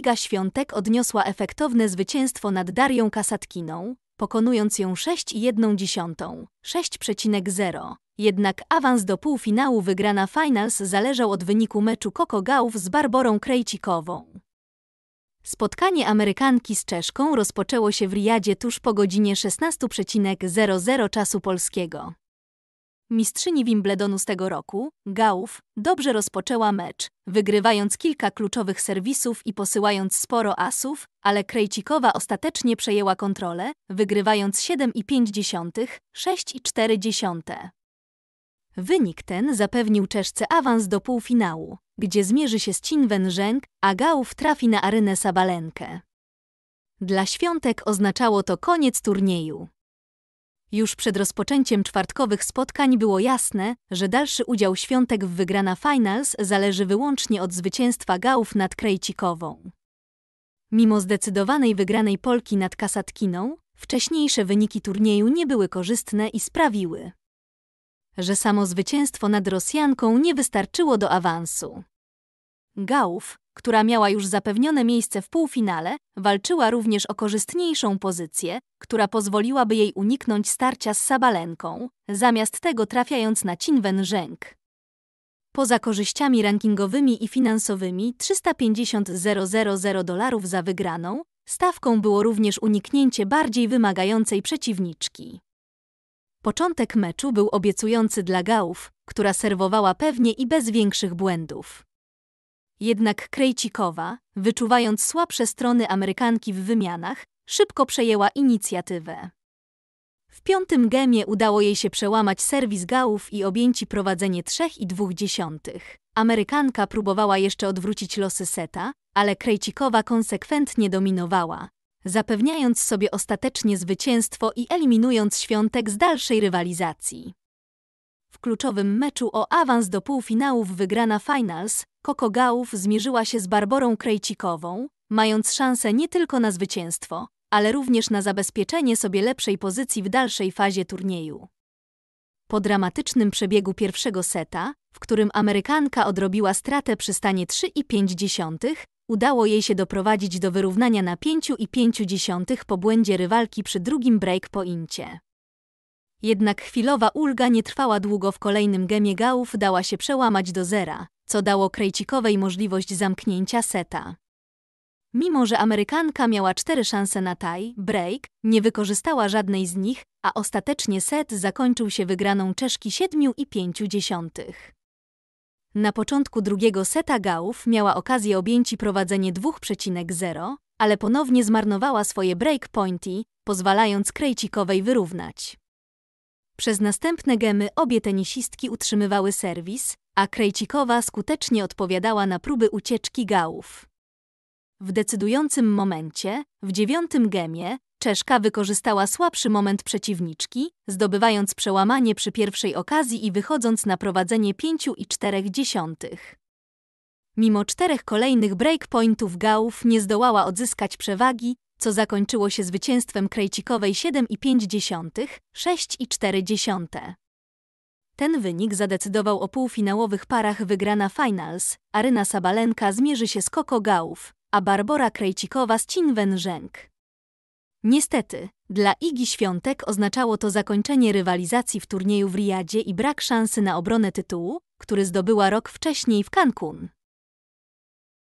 Jadwiga Świątek odniosła efektowne zwycięstwo nad Darią Kasatkiną, pokonując ją 6,1, 6,0. Jednak awans do półfinału wygrana finals zależał od wyniku meczu Koko Gałów z Barborą Krejcikową. Spotkanie Amerykanki z Czeszką rozpoczęło się w Riyadzie tuż po godzinie 16.00 czasu polskiego. Mistrzyni Wimbledonu z tego roku, Gauf, dobrze rozpoczęła mecz, wygrywając kilka kluczowych serwisów i posyłając sporo asów, ale Krejcikowa ostatecznie przejęła kontrolę, wygrywając 7,5, 6,4. Wynik ten zapewnił Czeszce awans do półfinału, gdzie zmierzy się z Cinwen Zheng, a Gauf trafi na arenę Sabalenkę. Dla świątek oznaczało to koniec turnieju. Już przed rozpoczęciem czwartkowych spotkań było jasne, że dalszy udział świątek w wygrana finals zależy wyłącznie od zwycięstwa Gałów nad Krejcikową. Mimo zdecydowanej wygranej Polki nad Kasatkiną, wcześniejsze wyniki turnieju nie były korzystne i sprawiły, że samo zwycięstwo nad Rosjanką nie wystarczyło do awansu. Gałów, która miała już zapewnione miejsce w półfinale, walczyła również o korzystniejszą pozycję, która pozwoliłaby jej uniknąć starcia z Sabalenką, zamiast tego trafiając na Cinwen Zheng. Poza korzyściami rankingowymi i finansowymi 350 000 dolarów za wygraną, stawką było również uniknięcie bardziej wymagającej przeciwniczki. Początek meczu był obiecujący dla Gałów, która serwowała pewnie i bez większych błędów. Jednak Krejcikowa, wyczuwając słabsze strony Amerykanki w wymianach, szybko przejęła inicjatywę. W piątym gemie udało jej się przełamać serwis gałów i objęci prowadzenie 3,2. Amerykanka próbowała jeszcze odwrócić losy seta, ale Krejcikowa konsekwentnie dominowała, zapewniając sobie ostatecznie zwycięstwo i eliminując świątek z dalszej rywalizacji. W kluczowym meczu o awans do półfinałów wygrana finals, Koko Gałów zmierzyła się z Barborą Krejcikową, mając szansę nie tylko na zwycięstwo, ale również na zabezpieczenie sobie lepszej pozycji w dalszej fazie turnieju. Po dramatycznym przebiegu pierwszego seta, w którym Amerykanka odrobiła stratę przy stanie 3,5, udało jej się doprowadzić do wyrównania na 5,5 po błędzie rywalki przy drugim break poincie. Jednak chwilowa ulga nie trwała długo w kolejnym gemie gałów dała się przełamać do zera, co dało Krejcikowej możliwość zamknięcia seta. Mimo, że Amerykanka miała cztery szanse na taj, break, nie wykorzystała żadnej z nich, a ostatecznie set zakończył się wygraną Czeszki 7,5. i dziesiątych. Na początku drugiego seta gałów miała okazję objęci prowadzenie 2,0, ale ponownie zmarnowała swoje break pointy, pozwalając Krejcikowej wyrównać. Przez następne gemy obie tenisistki utrzymywały serwis, a Krejcikowa skutecznie odpowiadała na próby ucieczki gałów. W decydującym momencie, w dziewiątym gemie, Czeszka wykorzystała słabszy moment przeciwniczki, zdobywając przełamanie przy pierwszej okazji i wychodząc na prowadzenie 5,4. i dziesiątych. Mimo czterech kolejnych breakpointów gałów nie zdołała odzyskać przewagi, co zakończyło się zwycięstwem Krejcikowej 7,5, 6,4. Ten wynik zadecydował o półfinałowych parach wygrana finals. Aryna Sabalenka zmierzy się z Koko Gałów, a Barbora Krejcikowa z Chin Wenżenk. Niestety, dla Igi Świątek oznaczało to zakończenie rywalizacji w turnieju w Riyadzie i brak szansy na obronę tytułu, który zdobyła rok wcześniej w Cancun.